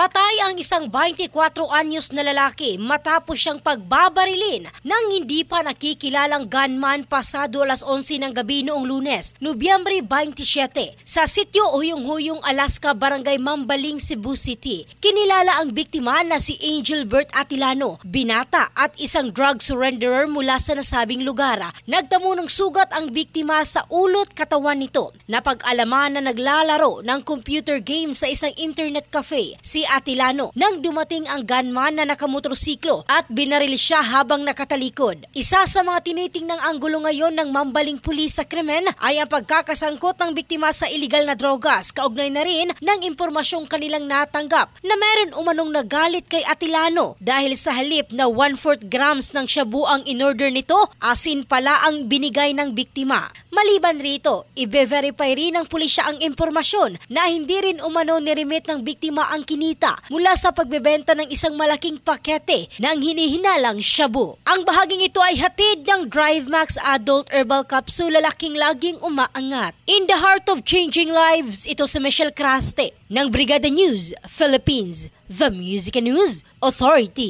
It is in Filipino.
Patay ang isang 24 anyos na lalaki matapos siyang pagbabarilin ng hindi pa nakikilalang gunman pasado alas 11 ng gabi noong lunes, Nobyembre 27, sa sityo Huyong-Huyong, Alaska, Barangay Mambaling, Cebu City. Kinilala ang biktima na si Angel Bert Atilano, binata at isang drug surrenderer mula sa nasabing lugar. Nagtamo ng sugat ang biktima sa ulot katawan nito. Napag-alaman na naglalaro ng computer game sa isang internet cafe. Si Atilano nang dumating ang gunman na nakamotorsiklo at binaril siya habang nakatalikod. Isa sa mga tinitingnang anggulo ngayon ng mambaling pulis sa krimen ay ang pagkakasangkot ng biktima sa ilegal na drogas kaugnay na rin ng impormasyong kanilang natanggap na meron umanong nagalit kay Atilano dahil sa halip na 1-4 grams ng shabu ang inorder nito, asin pala ang binigay ng biktima. Maliban rito, ibe-verify rin ng pulisya ang impormasyon na hindi rin umano nirimit ng biktima ang kini kinita mula sa pagbebenta ng isang malaking pakete ng hinihinalang shabu. Ang bahaging ito ay hatid ng DriveMax Adult Herbal Capsule lalaking laging umaangat. In the heart of changing lives, ito si Michelle Craste ng Brigada News, Philippines, The Music News Authority.